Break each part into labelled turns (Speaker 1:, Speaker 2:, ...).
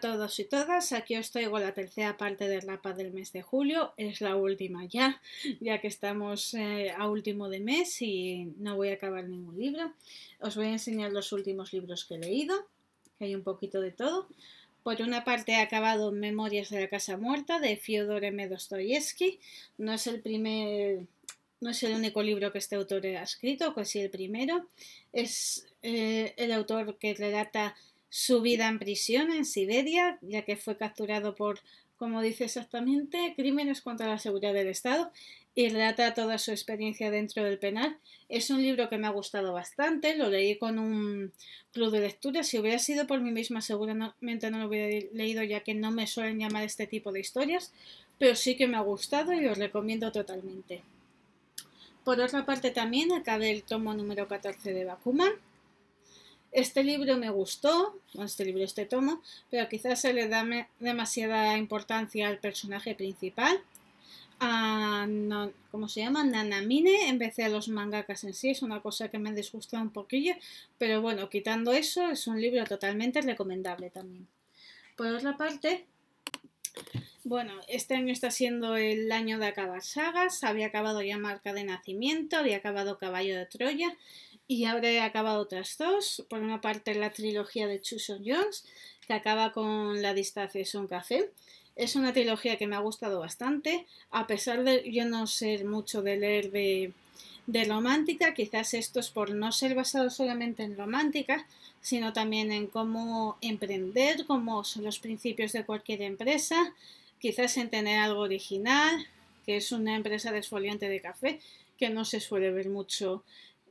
Speaker 1: todos y todas, aquí os traigo la tercera parte del mapa del mes de julio, es la última ya, ya que estamos eh, a último de mes y no voy a acabar ningún libro. Os voy a enseñar los últimos libros que he leído, que hay un poquito de todo. Por una parte he acabado Memorias de la Casa Muerta de Fyodor M. Dostoyevsky, no es el primer no es el único libro que este autor ha escrito, pues sí el primero. Es eh, el autor que relata su vida en prisión en Siberia, ya que fue capturado por, como dice exactamente, crímenes contra la seguridad del Estado y relata toda su experiencia dentro del penal. Es un libro que me ha gustado bastante, lo leí con un club de lectura. Si hubiera sido por mí misma, seguramente no lo hubiera leído, ya que no me suelen llamar este tipo de historias, pero sí que me ha gustado y os recomiendo totalmente. Por otra parte, también acá el tomo número 14 de Bakuman, este libro me gustó, este libro, este tomo, pero quizás se le da demasiada importancia al personaje principal, ¿cómo se llama? Nanamine, en vez de a los mangakas en sí, es una cosa que me disgusta un poquillo, pero bueno, quitando eso, es un libro totalmente recomendable también. Por otra parte, bueno, este año está siendo el año de acabar sagas, había acabado ya Marca de Nacimiento, había acabado Caballo de Troya, y he acabado otras dos. Por una parte, la trilogía de Chuson Jones, que acaba con La distancia es un café. Es una trilogía que me ha gustado bastante, a pesar de yo no ser mucho de leer de, romántica, quizás esto es por no ser basado solamente en romántica, sino también en cómo emprender, cómo son los principios de cualquier empresa, quizás en tener algo original, que es una empresa de de café, que no se suele ver mucho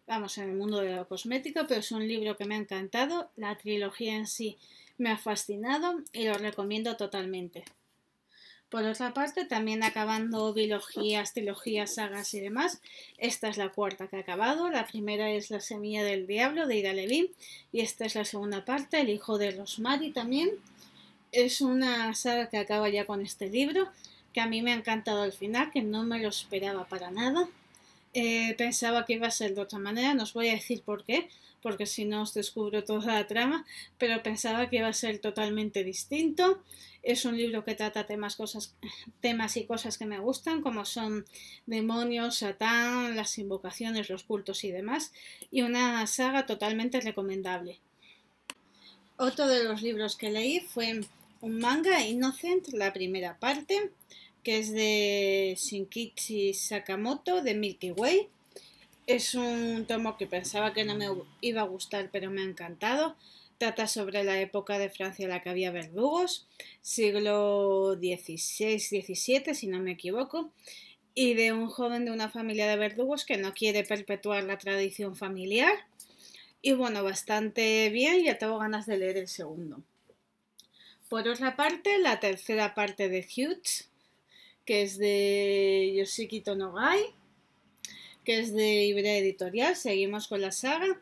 Speaker 1: vamos, en el mundo de lo cosmético, pero es un libro que me ha encantado, la trilogía en sí me ha fascinado y lo recomiendo totalmente. Por otra parte, también acabando biologías, trilogías, sagas y demás, esta es la cuarta que ha acabado. La primera es La semilla del diablo de Ida Levin y esta es la segunda parte, El hijo de Rosmari también. Es una saga que acaba ya con este libro, que a mí me ha encantado al final, que no me lo esperaba para nada. Eh, pensaba que iba a ser de otra manera, no os voy a decir por qué, porque si no os descubro toda la trama, pero pensaba que iba a ser totalmente distinto. Es un libro que trata temas, cosas, temas y cosas que me gustan, como son demonios, satán, las invocaciones, los cultos y demás, y una saga totalmente recomendable. Otro de los libros que leí fue un manga, Innocent, la primera parte, que es de Shinkichi Sakamoto, de Milky Way. Es un tomo que pensaba que no me iba a gustar, pero me ha encantado. Trata sobre la época de Francia en la que había verdugos, siglo XVI-XVII, si no me equivoco, y de un joven de una familia de verdugos que no quiere perpetuar la tradición familiar. Y bueno, bastante bien, ya tengo ganas de leer el segundo. Por otra parte, la tercera parte de Hughes, que es de Yoshiki Tonogai, que es de Iberia Editorial. Seguimos con la saga.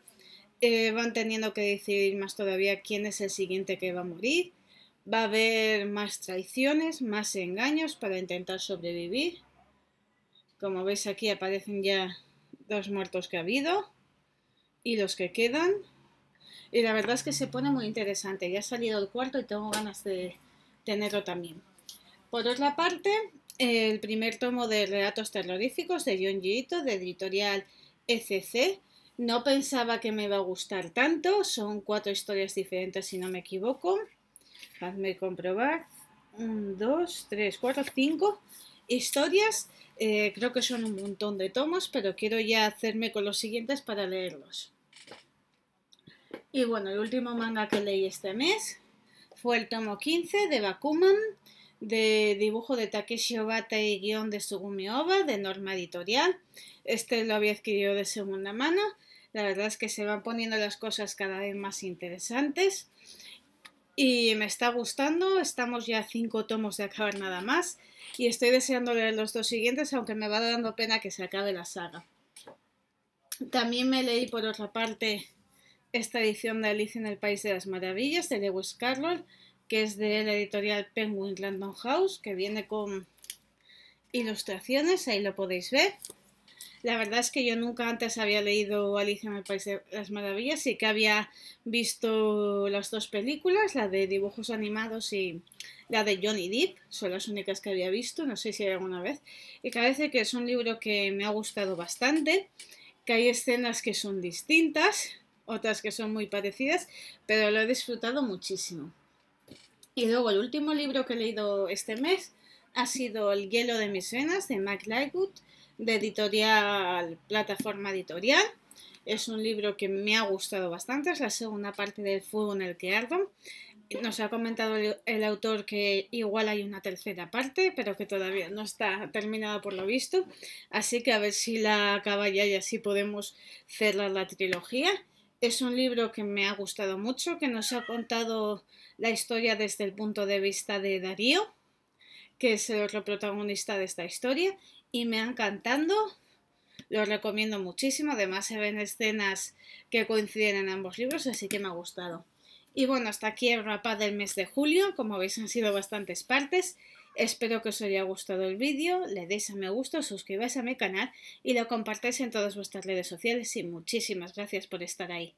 Speaker 1: Eh, van teniendo que decidir más todavía quién es el siguiente que va a morir. Va a haber más traiciones, más engaños para intentar sobrevivir. Como veis aquí aparecen ya dos muertos que ha habido y los que quedan. Y la verdad es que se pone muy interesante. Ya ha salido el cuarto y tengo ganas de tenerlo también. Por otra parte, el primer tomo de Relatos Terroríficos de John Gito, de editorial ECC. No pensaba que me iba a gustar tanto, son cuatro historias diferentes si no me equivoco. Hazme comprobar. Un, dos, tres, cuatro, cinco historias. Eh, creo que son un montón de tomos, pero quiero ya hacerme con los siguientes para leerlos. Y bueno, el último manga que leí este mes fue el tomo 15 de Bakuman, de dibujo de Takeshi Obata y guión de Sugumi Oba de Norma Editorial. Este lo había adquirido de segunda mano. La verdad es que se van poniendo las cosas cada vez más interesantes y me está gustando. Estamos ya a cinco tomos de acabar nada más y estoy deseando leer los dos siguientes, aunque me va dando pena que se acabe la saga. También me leí por otra parte esta edición de Alicia en el País de las Maravillas de Lewis Carroll que es de la editorial Penguin Random House, que viene con ilustraciones, ahí lo podéis ver. La verdad es que yo nunca antes había leído Alicia en el País de las Maravillas, y que había visto las dos películas, la de dibujos animados y la de Johnny Depp, son las únicas que había visto, no sé si hay alguna vez, y parece que es un libro que me ha gustado bastante, que hay escenas que son distintas, otras que son muy parecidas, pero lo he disfrutado muchísimo. Y luego el último libro que he leído este mes ha sido El hielo de mis venas de Mac Lightwood, de editorial Plataforma Editorial. Es un libro que me ha gustado bastante, es la segunda parte del fuego en el que ardo. Nos ha comentado el, el, autor que igual hay una tercera parte, pero que todavía no está terminada por lo visto. Así que a ver si la acaba ya y así podemos cerrar la trilogía. Es un libro que me ha gustado mucho, que nos ha contado la historia desde el punto de vista de Darío, que es el otro protagonista de esta historia, y me ha encantado. Lo recomiendo muchísimo, además se ven escenas que coinciden en ambos libros, así que me ha gustado. Y bueno, hasta aquí el rapaz del mes de julio, como veis han sido bastantes partes. Espero que os haya gustado el vídeo, le deis a me gusta, suscribáis a mi canal y lo compartáis en todas vuestras redes sociales y muchísimas gracias por estar ahí.